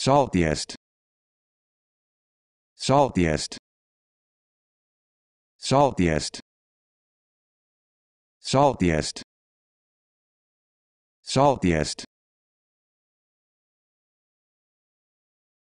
Saltiest. Saltiest. Saltiest. Saltiest. Saltiest.